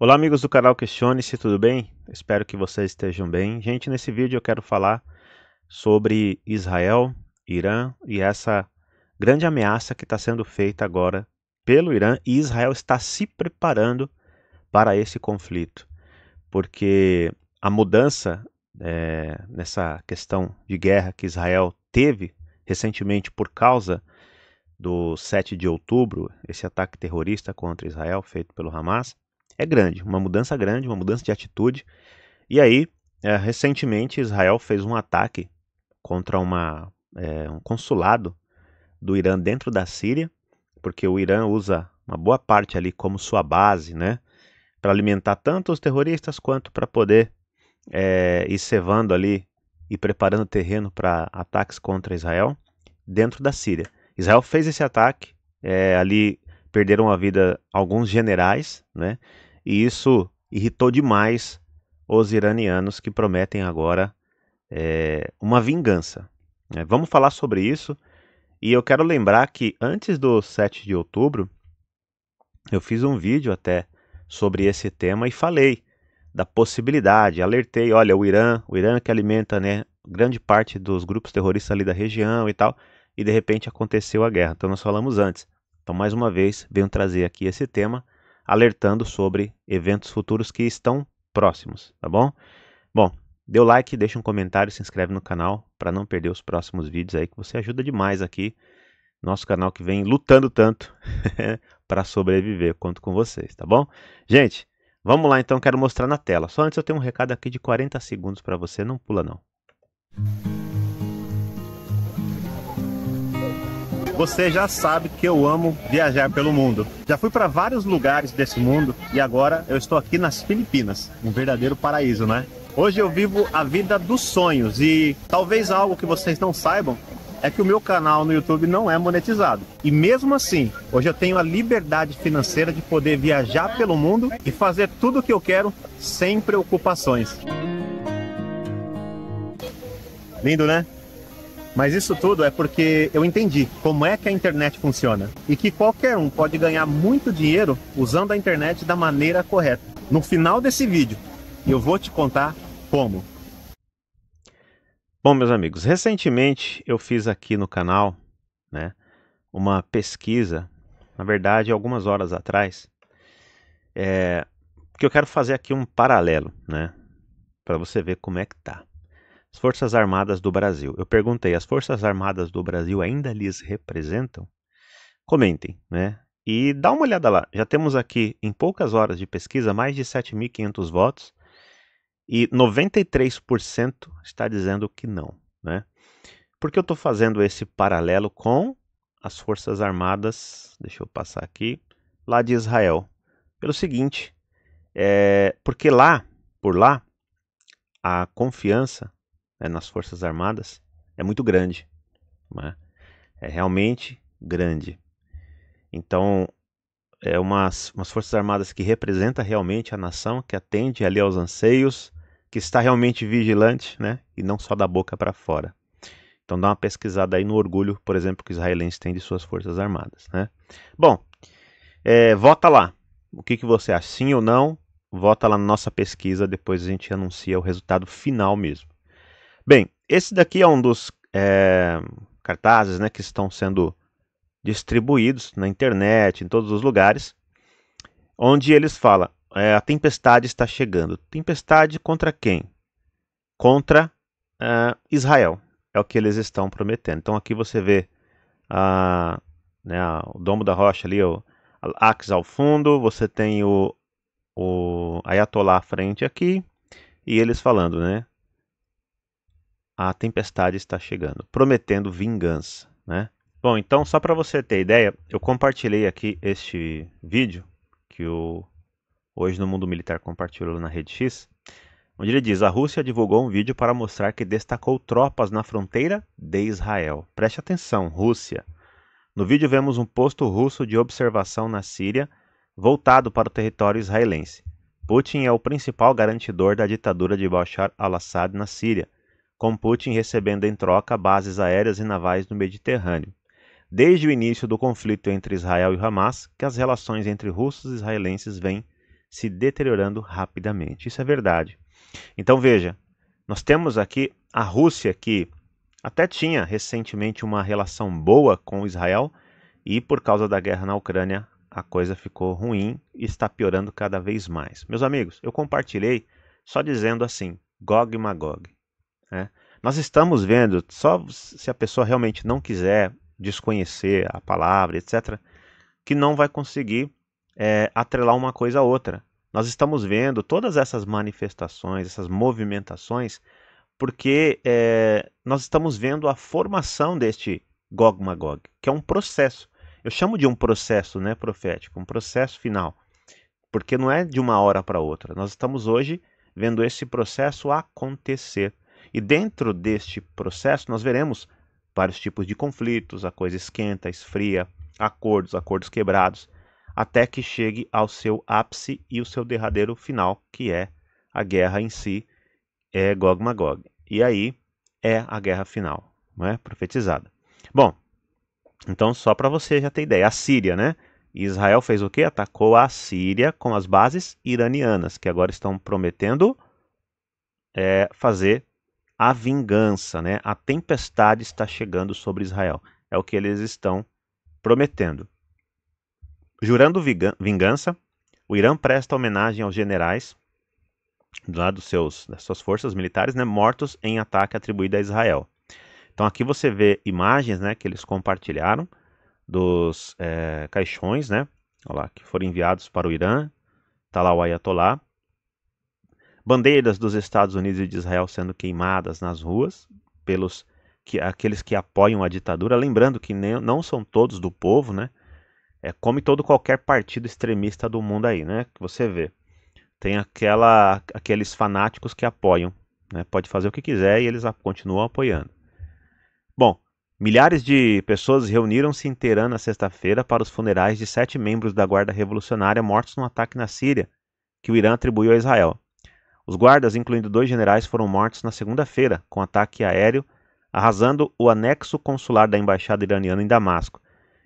Olá amigos do canal Questione-se, tudo bem? Espero que vocês estejam bem. Gente, nesse vídeo eu quero falar sobre Israel, Irã e essa grande ameaça que está sendo feita agora pelo Irã e Israel está se preparando para esse conflito, porque a mudança é, nessa questão de guerra que Israel teve recentemente por causa do 7 de outubro, esse ataque terrorista contra Israel feito pelo Hamas, é grande, uma mudança grande, uma mudança de atitude. E aí, é, recentemente, Israel fez um ataque contra uma, é, um consulado do Irã dentro da Síria, porque o Irã usa uma boa parte ali como sua base, né? Para alimentar tanto os terroristas quanto para poder é, ir cevando ali e preparando terreno para ataques contra Israel dentro da Síria. Israel fez esse ataque, é, ali perderam a vida alguns generais, né? E isso irritou demais os iranianos que prometem agora é, uma vingança. É, vamos falar sobre isso. E eu quero lembrar que antes do 7 de outubro, eu fiz um vídeo até sobre esse tema e falei da possibilidade, alertei, olha, o Irã, o Irã que alimenta, né, grande parte dos grupos terroristas ali da região e tal, e de repente aconteceu a guerra. Então nós falamos antes. Então mais uma vez venho trazer aqui esse tema alertando sobre eventos futuros que estão próximos, tá bom? Bom, dê o like, deixa um comentário, se inscreve no canal para não perder os próximos vídeos aí que você ajuda demais aqui nosso canal que vem lutando tanto para sobreviver. Conto com vocês, tá bom? Gente, vamos lá então, quero mostrar na tela. Só antes eu tenho um recado aqui de 40 segundos para você, não pula não. Você já sabe que eu amo viajar pelo mundo. Já fui para vários lugares desse mundo e agora eu estou aqui nas Filipinas, um verdadeiro paraíso, né? Hoje eu vivo a vida dos sonhos e talvez algo que vocês não saibam é que o meu canal no YouTube não é monetizado. E mesmo assim, hoje eu tenho a liberdade financeira de poder viajar pelo mundo e fazer tudo o que eu quero sem preocupações. Lindo, né? Mas isso tudo é porque eu entendi como é que a internet funciona e que qualquer um pode ganhar muito dinheiro usando a internet da maneira correta. No final desse vídeo, eu vou te contar como. Bom, meus amigos, recentemente eu fiz aqui no canal né, uma pesquisa, na verdade, algumas horas atrás, é, que eu quero fazer aqui um paralelo, né, para você ver como é que tá. As Forças Armadas do Brasil. Eu perguntei, as Forças Armadas do Brasil ainda lhes representam? Comentem, né? E dá uma olhada lá. Já temos aqui, em poucas horas de pesquisa, mais de 7.500 votos. E 93% está dizendo que não, né? Por que eu estou fazendo esse paralelo com as Forças Armadas, deixa eu passar aqui, lá de Israel? Pelo seguinte, é, porque lá, por lá, a confiança né, nas Forças Armadas é muito grande. Né? É realmente grande. Então, é umas, umas Forças Armadas que representa realmente a nação, que atende ali aos anseios, que está realmente vigilante, né? E não só da boca para fora. Então dá uma pesquisada aí no orgulho, por exemplo, que os israelenses têm de suas forças armadas, né? Bom, é, vota lá. O que, que você acha, sim ou não? Vota lá na nossa pesquisa, depois a gente anuncia o resultado final mesmo. Bem, esse daqui é um dos é, cartazes né, que estão sendo distribuídos na internet, em todos os lugares, onde eles falam: é, a tempestade está chegando. Tempestade contra quem? Contra é, Israel. É o que eles estão prometendo. Então aqui você vê a, né, o domo da rocha ali, o Ax ao fundo, você tem o, o Ayatollah à frente aqui, e eles falando, né? a tempestade está chegando, prometendo vingança, né? Bom, então só para você ter ideia, eu compartilhei aqui este vídeo que o Hoje no Mundo Militar compartilhou na Rede X, onde ele diz: "A Rússia divulgou um vídeo para mostrar que destacou tropas na fronteira de Israel". Preste atenção, Rússia. No vídeo vemos um posto russo de observação na Síria voltado para o território israelense. Putin é o principal garantidor da ditadura de Bashar al-Assad na Síria com Putin recebendo em troca bases aéreas e navais no Mediterrâneo. Desde o início do conflito entre Israel e Hamas, que as relações entre russos e israelenses vêm se deteriorando rapidamente. Isso é verdade. Então veja, nós temos aqui a Rússia que até tinha recentemente uma relação boa com Israel e por causa da guerra na Ucrânia a coisa ficou ruim e está piorando cada vez mais. Meus amigos, eu compartilhei só dizendo assim: Gog e Magog. Né? Nós estamos vendo, só se a pessoa realmente não quiser desconhecer a palavra, etc., que não vai conseguir é, atrelar uma coisa a outra. Nós estamos vendo todas essas manifestações, essas movimentações, porque é, nós estamos vendo a formação deste Gog Magog, que é um processo. Eu chamo de um processo né, profético, um processo final, porque não é de uma hora para outra. Nós estamos hoje vendo esse processo acontecer. E dentro deste processo, nós veremos vários tipos de conflitos: a coisa esquenta, esfria, acordos, acordos quebrados, até que chegue ao seu ápice e o seu derradeiro final, que é a guerra em si, é Gog Magog. E aí é a guerra final, não é? Profetizada. Bom, então só para você já ter ideia, a Síria, né? Israel fez o quê? Atacou a Síria com as bases iranianas, que agora estão prometendo é, fazer a vingança, né? A tempestade está chegando sobre Israel. É o que eles estão prometendo. Jurando vingança, o Irã presta homenagem aos generais lado dos seus, das suas forças militares, né, mortos em ataque atribuído a Israel. Então aqui você vê imagens, né, que eles compartilharam dos é, caixões, né, lá, que foram enviados para o Irã, está lá o Ayatollah, bandeiras dos Estados Unidos e de Israel sendo queimadas nas ruas pelos que, aqueles que apoiam a ditadura, lembrando que nem, não são todos do povo, né? É como todo qualquer partido extremista do mundo aí, né? Que você vê. Tem aquela, aqueles fanáticos que apoiam, né? Pode fazer o que quiser e eles a, continuam apoiando. Bom, milhares de pessoas reuniram-se em Teherã na sexta-feira para os funerais de sete membros da Guarda Revolucionária mortos num ataque na Síria, que o Irã atribuiu a Israel. Os guardas, incluindo dois generais, foram mortos na segunda-feira com ataque aéreo, arrasando o anexo consular da embaixada iraniana em Damasco.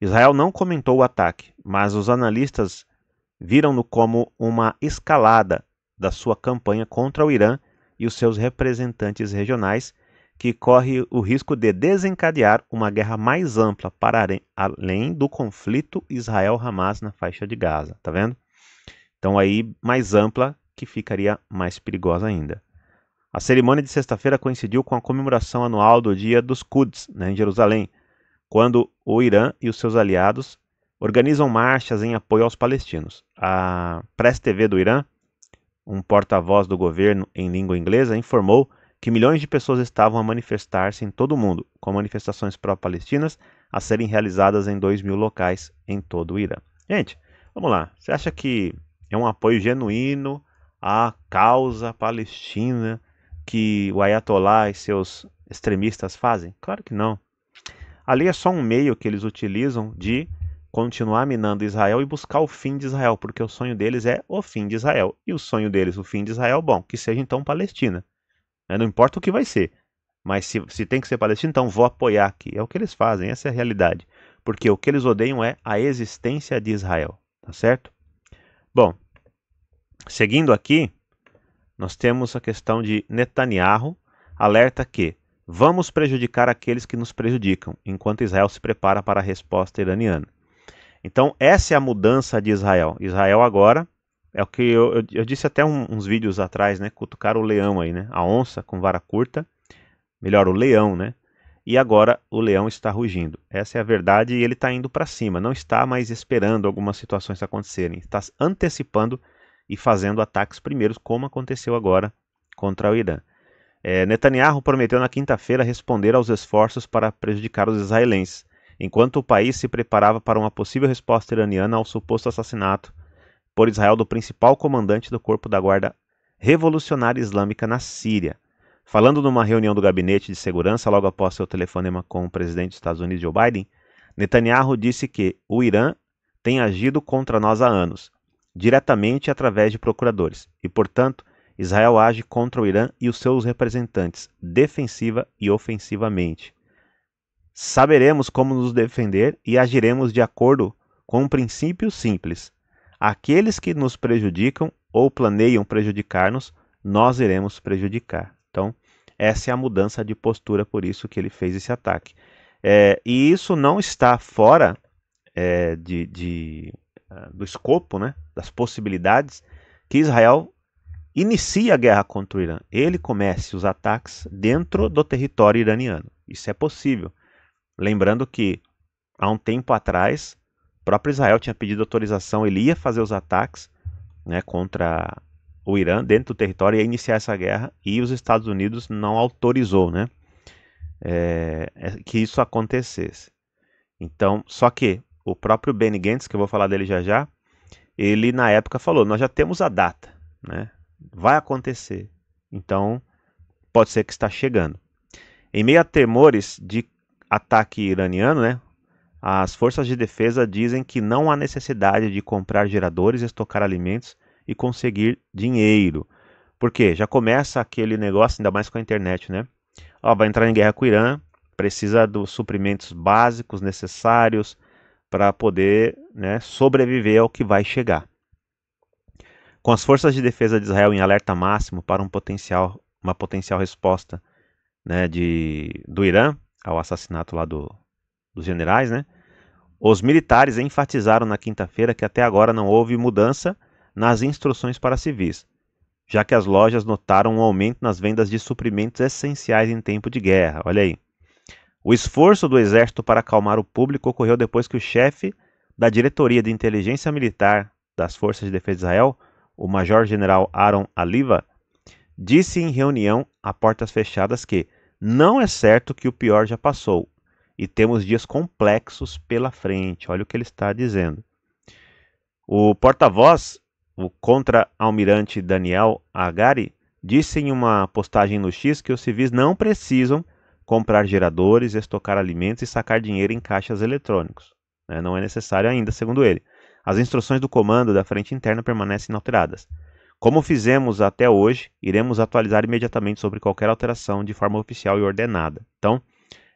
Israel não comentou o ataque, mas os analistas viram-no como uma escalada da sua campanha contra o Irã e os seus representantes regionais, que corre o risco de desencadear uma guerra mais ampla para além do conflito Israel-Hamas na faixa de Gaza, tá vendo? Então aí mais ampla que ficaria mais perigosa ainda. A cerimônia de sexta-feira coincidiu com a comemoração anual do Dia dos Quds, né, em Jerusalém, quando o Irã e os seus aliados organizam marchas em apoio aos palestinos. A Press TV do Irã, um porta-voz do governo em língua inglesa, informou que milhões de pessoas estavam a manifestar-se em todo o mundo, com manifestações pró-palestinas a serem realizadas em 2 mil locais em todo o Irã. Gente, vamos lá. Você acha que é um apoio genuíno a causa palestina que o Ayatollah e seus extremistas fazem? Claro que não. Ali é só um meio que eles utilizam de continuar minando Israel e buscar o fim de Israel, porque o sonho deles é o fim de Israel. E o sonho deles, o fim de Israel, bom, que seja então Palestina. Né, não importa o que vai ser, mas se, se tem que ser Palestina, então vou apoiar aqui. É o que eles fazem, essa é a realidade. Porque o que eles odeiam é a existência de Israel, tá certo? Bom, Seguindo aqui, nós temos a questão de Netanyahu alerta que vamos prejudicar aqueles que nos prejudicam, enquanto Israel se prepara para a resposta iraniana. Então, essa é a mudança de Israel. Israel agora é o que eu, eu, eu disse até um, uns vídeos atrás, né? Cutucar o leão aí, né? A onça com vara curta, melhor, o leão, né? E agora o leão está rugindo. Essa é a verdade e ele está indo para cima. Não está mais esperando algumas situações acontecerem. Está antecipando e fazendo ataques primeiros, como aconteceu agora contra o Irã. É, Netanyahu prometeu na quinta-feira responder aos esforços para prejudicar os israelenses, enquanto o país se preparava para uma possível resposta iraniana ao suposto assassinato por Israel do principal comandante do Corpo da Guarda Revolucionária Islâmica na Síria. Falando numa reunião do gabinete de segurança logo após seu telefonema com o presidente dos Estados Unidos Joe Biden, Netanyahu disse que o Irã tem agido contra nós há anos diretamente através de procuradores, e, portanto, Israel age contra o Irã e os seus representantes, defensiva e ofensivamente. Saberemos como nos defender e agiremos de acordo com um princípio simples: aqueles que nos prejudicam ou planeiam prejudicar-nos, nós iremos prejudicar. Então, essa é a mudança de postura, por isso que ele fez esse ataque. É, e isso não está fora é, de, de, ah, do escopo né, das possibilidades que Israel inicie a guerra contra o Irã. Ele comece os ataques dentro do território iraniano. Isso é possível. Lembrando que há um tempo atrás, o próprio Israel tinha pedido autorização, ele ia fazer os ataques né, contra o Irã dentro do território e ia iniciar essa guerra, e os Estados Unidos não autorizou né, é, que isso acontecesse. Então, só que o próprio Benny Gantz, que eu vou falar dele já já, ele na época falou: nós já temos a data, né? vai acontecer, então pode ser que está chegando. Em meio a temores de ataque iraniano, né, as forças de defesa dizem que não há necessidade de comprar geradores, estocar alimentos e conseguir dinheiro. Porque já começa aquele negócio, ainda mais com a internet, né? Ó, vai entrar em guerra com o Irã, precisa dos suprimentos básicos necessários, para poder né, sobreviver ao que vai chegar. Com as forças de defesa de Israel em alerta máximo para um potencial, uma potencial resposta né, de, do Irã ao assassinato lá do, dos generais, né, os militares enfatizaram na quinta-feira que até agora não houve mudança nas instruções para civis, já que as lojas notaram um aumento nas vendas de suprimentos essenciais em tempo de guerra. Olha aí. O esforço do exército para acalmar o público ocorreu depois que o chefe da diretoria de inteligência militar das Forças de Defesa de Israel, o major-general Aaron Aliva, disse em reunião a portas fechadas que não é certo que o pior já passou e temos dias complexos pela frente. Olha o que ele está dizendo. O porta-voz, o contra-almirante Daniel Agari, disse em uma postagem no X que os civis não precisam comprar geradores, estocar alimentos e sacar dinheiro em caixas eletrônicos. Né? Não é necessário ainda, segundo ele. As instruções do comando da frente interna permanecem inalteradas. Como fizemos até hoje, iremos atualizar imediatamente sobre qualquer alteração de forma oficial e ordenada. Então,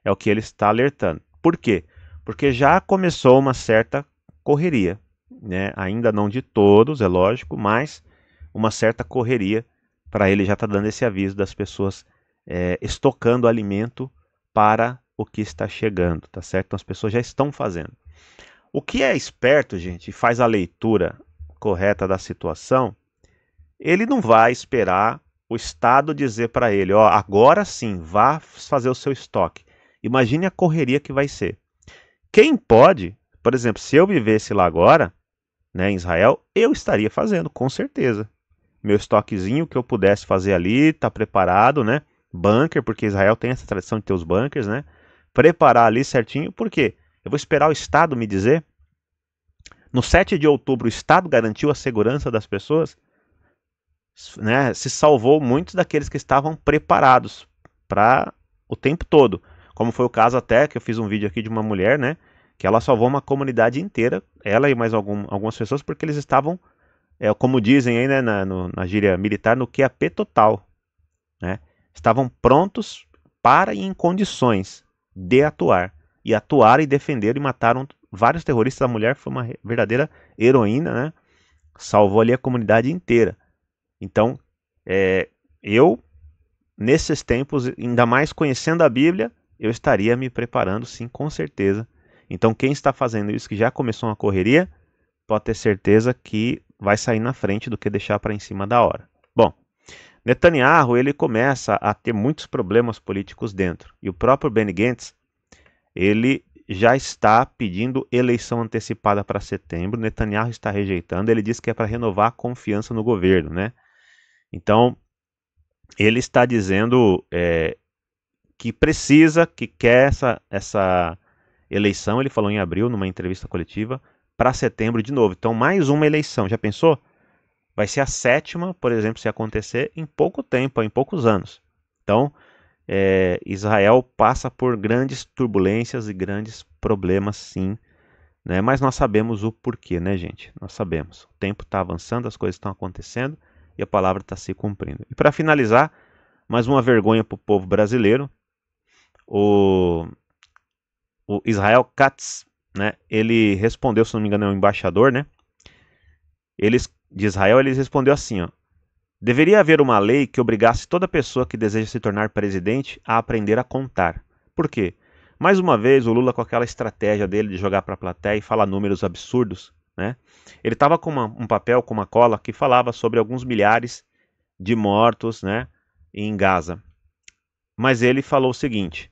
é o que ele está alertando. Por quê? Porque já começou uma certa correria, né? ainda não de todos, é lógico, mas uma certa correria para ele já está dando esse aviso das pessoas é, estocando alimento para o que está chegando, tá certo? Então as pessoas já estão fazendo. O que é esperto, gente, e faz a leitura correta da situação, ele não vai esperar o Estado dizer para ele, ó, agora sim, vá fazer o seu estoque. Imagine a correria que vai ser. Quem pode, por exemplo, se eu vivesse lá agora, né, em Israel, eu estaria fazendo, com certeza. Meu estoquezinho que eu pudesse fazer ali, tá preparado, né? bunker, porque Israel tem essa tradição de ter os bunkers, né? Preparar ali certinho, por quê? Eu vou esperar o Estado me dizer. No 7 de outubro, o Estado garantiu a segurança das pessoas, né? Se salvou muitos daqueles que estavam preparados para o tempo todo. Como foi o caso até que eu fiz um vídeo aqui de uma mulher, né? Que ela salvou uma comunidade inteira, ela e mais algum, algumas pessoas, porque eles estavam, é, como dizem aí, né, na, no, na gíria militar, no QAP total, né? estavam prontos para e em condições de atuar. E atuaram e defenderam e mataram vários terroristas. A mulher foi uma verdadeira heroína, né? Salvou ali a comunidade inteira. Então, é, eu, nesses tempos, ainda mais conhecendo a Bíblia, eu estaria me preparando, sim, com certeza. Então, quem está fazendo isso, que já começou uma correria, pode ter certeza que vai sair na frente do que deixar para em cima da hora. Netanyahu ele começa a ter muitos problemas políticos dentro. E o próprio Benny Gantz, ele já está pedindo eleição antecipada para setembro. Netanyahu está rejeitando. Ele diz que é para renovar a confiança no governo, né? Então ele está dizendo é, que precisa, que quer essa, essa eleição. Ele falou em abril numa entrevista coletiva para setembro de novo. Então mais uma eleição. Já pensou? vai ser a sétima, por exemplo, se acontecer em pouco tempo, em poucos anos. Então, é, Israel passa por grandes turbulências e grandes problemas, sim. Né? Mas nós sabemos o porquê, né, gente? Nós sabemos. O tempo está avançando, as coisas estão acontecendo e a palavra está se cumprindo. E para finalizar, mais uma vergonha para o povo brasileiro. O, o Israel Katz, né? Ele respondeu, se não me engano, é um embaixador, né? Eles de Israel, ele respondeu assim: ó, Deveria haver uma lei que obrigasse toda pessoa que deseja se tornar presidente a aprender a contar. Por quê? Mais uma vez, o Lula, com aquela estratégia dele de jogar para a plateia e falar números absurdos, né? ele estava com uma, um papel, com uma cola, que falava sobre alguns milhares de mortos né, em Gaza. Mas ele falou o seguinte: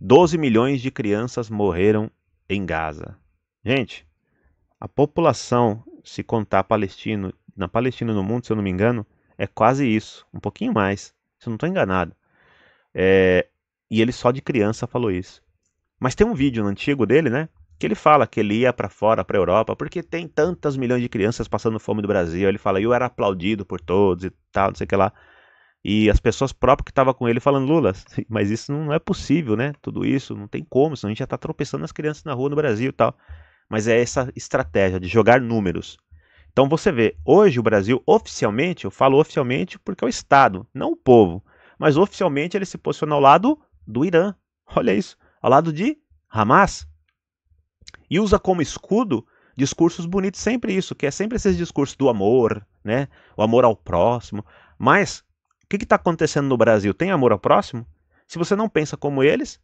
12 milhões de crianças morreram em Gaza. Gente, a população se contar palestino, na Palestina no mundo, se eu não me engano, é quase isso, um pouquinho mais, se eu não estou enganado. É, e ele só de criança falou isso. Mas tem um vídeo antigo dele, né? Que ele fala que ele ia para fora, para Europa, porque tem tantas milhões de crianças passando fome no Brasil. Ele fala, eu era aplaudido por todos e tal, não sei o que lá. E as pessoas próprias que estavam com ele falando, Lula, mas isso não é possível, né? Tudo isso, não tem como, senão a gente já tá tropeçando as crianças na rua no Brasil e tal mas é essa estratégia de jogar números. Então você vê, hoje o Brasil oficialmente, eu falo oficialmente porque é o Estado, não o povo, mas oficialmente ele se posiciona ao lado do Irã. Olha isso, ao lado de Hamas. E usa como escudo discursos bonitos, sempre isso, que é sempre esses discursos do amor, né? O amor ao próximo. Mas o que está acontecendo no Brasil? Tem amor ao próximo? Se você não pensa como eles,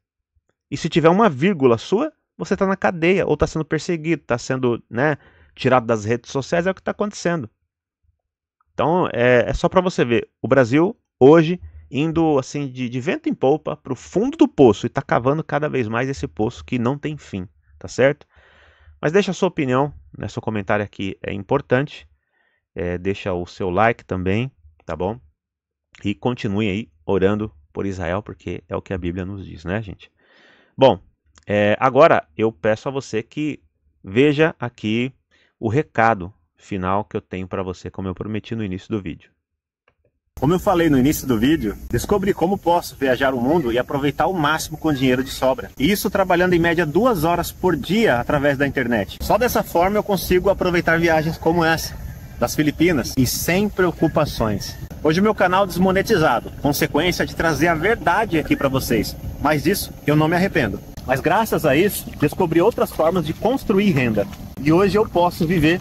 e se tiver uma vírgula sua, você está na cadeia, ou está sendo perseguido, está sendo né, tirado das redes sociais, é o que está acontecendo. Então é, é só para você ver, o Brasil hoje indo assim de, de vento em polpa para o fundo do poço e está cavando cada vez mais esse poço que não tem fim, tá certo? Mas deixa a sua opinião, né, seu comentário aqui é importante, é, deixa o seu like também, tá bom? E continue aí orando por Israel, porque é o que a Bíblia nos diz, né, gente? Bom, é, agora eu peço a você que veja aqui o recado final que eu tenho para você, como eu prometi no início do vídeo. Como eu falei no início do vídeo, descobri como posso viajar o mundo e aproveitar o máximo com dinheiro de sobra. E isso trabalhando em média duas horas por dia através da internet. Só dessa forma eu consigo aproveitar viagens como essa, das Filipinas, e sem preocupações. Hoje o meu canal é desmonetizado, consequência de trazer a verdade aqui para vocês. Mas disso eu não me arrependo. Mas graças a isso, descobri outras formas de construir renda. E hoje eu posso viver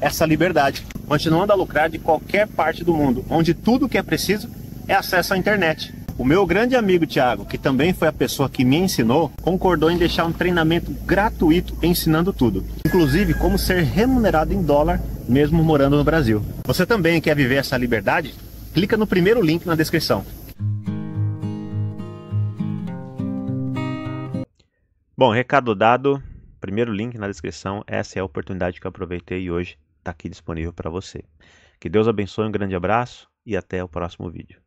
essa liberdade, continuando a lucrar de qualquer parte do mundo, onde tudo que é preciso é acesso à internet. O meu grande amigo Thiago, que também foi a pessoa que me ensinou, concordou em deixar um treinamento gratuito ensinando tudo, inclusive como ser remunerado em dólar mesmo morando no Brasil. Você também quer viver essa liberdade? Clica no primeiro link na descrição. Bom, recado dado, primeiro link na descrição. Essa é a oportunidade que eu aproveitei e hoje está aqui disponível para você. Que Deus abençoe, um grande abraço e até o próximo vídeo.